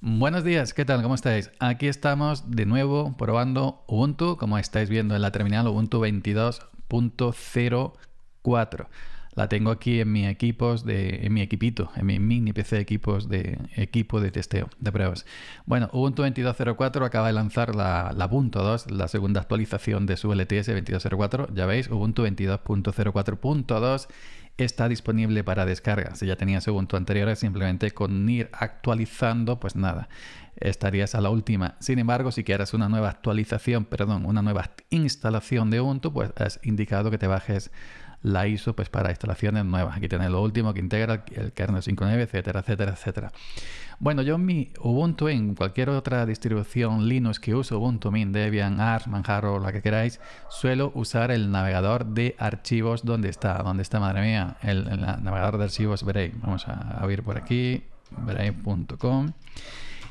Buenos días, ¿qué tal? ¿Cómo estáis? Aquí estamos de nuevo probando Ubuntu, como estáis viendo en la terminal Ubuntu 22.04. La tengo aquí en mi equipos de en mi equipito, en mi mini PC equipos de equipo de testeo de pruebas. Bueno, Ubuntu 22.04 acaba de lanzar la, la Ubuntu 2, la segunda actualización de su LTS 22.04. Ya veis, Ubuntu 22.04.2 está disponible para descarga. Si ya tenías Ubuntu anterior, simplemente con ir actualizando, pues nada, estarías a la última. Sin embargo, si quieres una nueva actualización, perdón, una nueva instalación de Ubuntu, pues has indicado que te bajes la ISO pues, para instalaciones nuevas. Aquí tienes lo último que integra el kernel 5.9, etcétera, etcétera, etcétera. Bueno, yo en mi Ubuntu, en cualquier otra distribución Linux que uso, Ubuntu, Mint, Debian, Arch, Manjaro, la que queráis, suelo usar el navegador de archivos donde está, donde está, madre mía, el, navegador de archivos veréis. Vamos a abrir por aquí, veréis.com.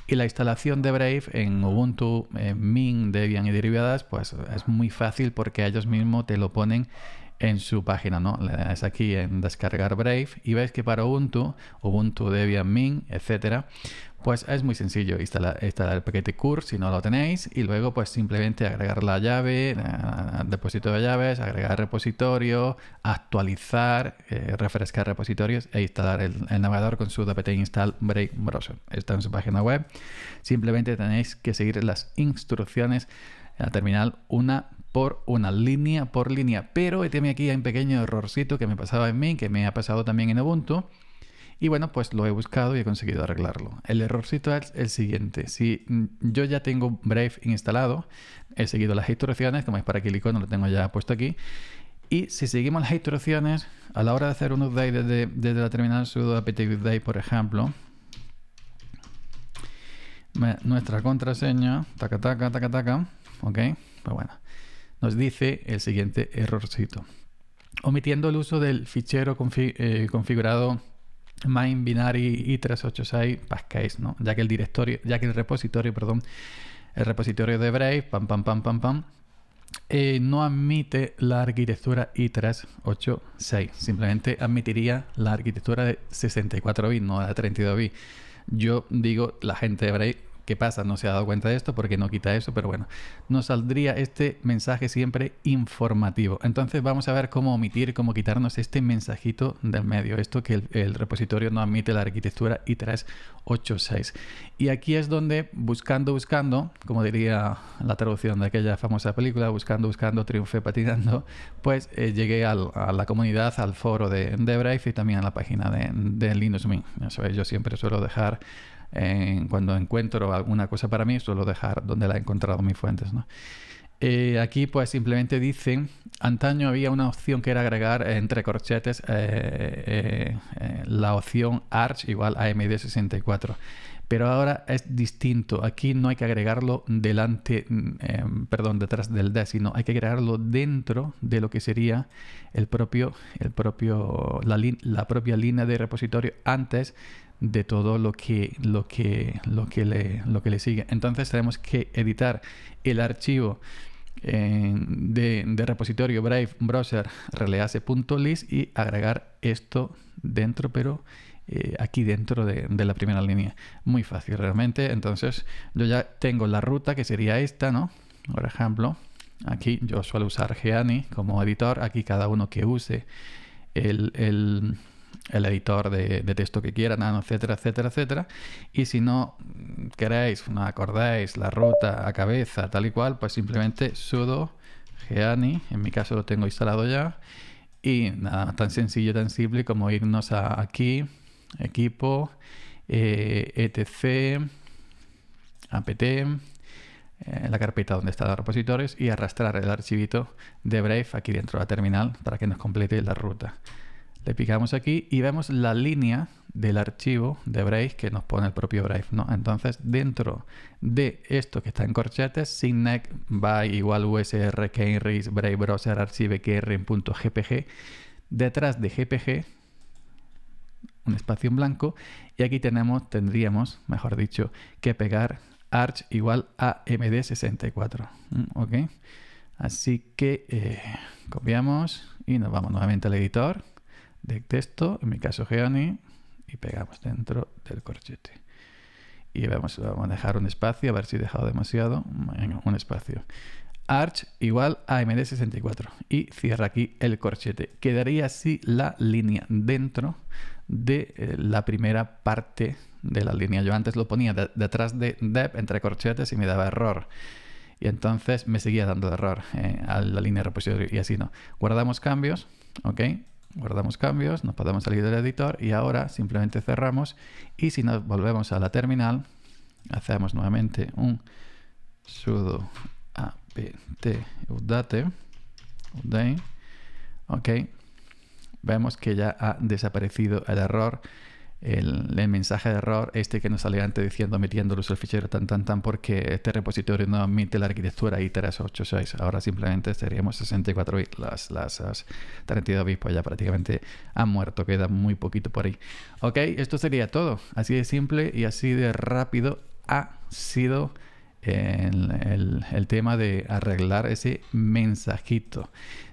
Y la instalación de Brave en Ubuntu, en eh, Mint, Debian y derivadas, pues es muy fácil porque ellos mismos te lo ponen en su página, ¿no? Le aquí en descargar Brave y veis que para Ubuntu, Ubuntu Debian Mint, etcétera, pues es muy sencillo instalar, el paquete CUR si no lo tenéis y luego pues simplemente agregar la llave, eh, depósito de llaves, agregar repositorio, actualizar, eh, refrescar repositorios e instalar el, navegador con su dpt install Brave Browser. Está en su página web. Simplemente tenéis que seguir las instrucciones en la terminal una por una línea por línea. Pero tiene aquí un pequeño errorcito que me pasaba en mí, que me ha pasado también en Ubuntu. Y bueno, pues lo he buscado y he conseguido arreglarlo. El errorcito es el siguiente. Si yo ya tengo Brave instalado, he seguido las instrucciones, como es para que el icono lo tengo ya puesto aquí. Y si seguimos las instrucciones, a la hora de hacer un update desde, desde la terminal sudo apt update, por ejemplo, nuestra contraseña, taca, taca, taca, taca, ok, pues bueno, nos dice el siguiente errorcito. Omitiendo el uso del fichero eh, configurado main binary i 386 pascáis, ¿no? Ya que el directorio, ya que el repositorio, perdón, el repositorio de Brave, pam pam pam pam pam, eh, no admite la arquitectura i386, simplemente admitiría la arquitectura de 64 bits, no de 32 bits. Yo digo, la gente de Brave ¿Qué pasa? No se ha dado cuenta de esto porque no quita eso, pero bueno, nos saldría este mensaje siempre informativo. Entonces vamos a ver cómo omitir, cómo quitarnos este mensajito del medio, esto que el, repositorio no admite la arquitectura i386. Y aquí es donde buscando, buscando, como diría la traducción de aquella famosa película, buscando, buscando, triunfé patinando, pues eh, llegué a la comunidad, al foro de, de, y también a la página de, de Linux Mint. Eso yo siempre suelo dejar cuando encuentro alguna cosa para mí, suelo dejar donde la he encontrado mis fuentes. Eh, aquí pues simplemente dicen, antaño había una opción que era agregar entre corchetes eh, eh, la opción ARCH igual a md 64 pero ahora es distinto. Aquí no hay que agregarlo delante, em, perdón, detrás del DES, sino hay que agregarlo dentro de lo que sería el propio, el propio, la, la propia línea de repositorio antes de todo lo que, lo que, lo que, le, lo que le sigue. Entonces tenemos que editar el archivo de, repositorio Brave Browser release.list y agregar esto dentro, pero eh, aquí dentro de, la primera línea. Muy fácil realmente. Entonces yo ya tengo la ruta que sería esta, ¿no? Por ejemplo, aquí yo suelo usar Geani como editor. Aquí cada uno que use el el editor de, texto que quieran, etcétera, etcétera, etcétera. Y si no queréis, no acordáis la ruta a cabeza, tal y cual, pues simplemente sudo geani, en mi caso lo tengo instalado ya. Y nada, tan sencillo, tan simple como irnos a aquí, equipo, eh, etc, apt, en eh, la carpeta donde están los repositorios y arrastrar el archivito de Brave aquí dentro de la terminal para que nos complete la ruta. Le picamos aquí y vemos la línea del archivo de Brave que nos pone el propio Brave, ¿no? Entonces, dentro de esto que está en corchetes, synnec by igual usr brave browser archive detrás de gpg, un espacio en blanco, y aquí tenemos, tendríamos, mejor dicho, que pegar arch igual a md64, ¿ok? Así que eh, copiamos y nos vamos nuevamente al editor de texto, en mi caso Geoni, y pegamos dentro del corchete. Y vamos, a dejar un espacio, a ver si he dejado demasiado. un espacio. Arch igual a MD64 y cierra aquí el corchete. Quedaría así la línea dentro de eh, la primera parte de la línea. Yo antes lo ponía detrás de dep entre corchetes y me daba error. Y entonces me seguía dando error eh, a la línea repositorio y así no. Guardamos cambios, ¿ok? guardamos cambios, nos podemos salir del editor y ahora simplemente cerramos y si nos volvemos a la terminal, hacemos nuevamente un sudo apt update, ok, vemos que ya ha desaparecido el error el, mensaje de error este que nos sale antes diciendo metiendo el fichero tan tan tan porque este repositorio no admite la arquitectura iteras 386 Ahora simplemente seríamos 64 bits, las, las, las 32 bits pues ya prácticamente han muerto, queda muy poquito por ahí. Ok, esto sería todo, así de simple y así de rápido ha sido el, el, tema de arreglar ese mensajito.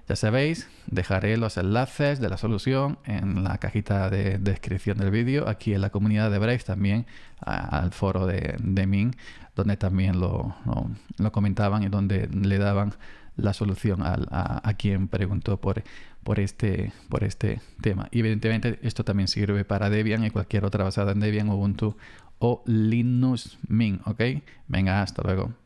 Ya sabéis, dejaré los enlaces de la solución en la cajita de descripción del vídeo, aquí en la comunidad de Brave también al foro de, de, Min, donde también lo, comentaban y donde le daban la solución a, quien preguntó por, por, este, por este tema. Y evidentemente esto también sirve para Debian y cualquier otra basada en Debian, Ubuntu o Linux Mint, ¿ok? Venga, hasta luego.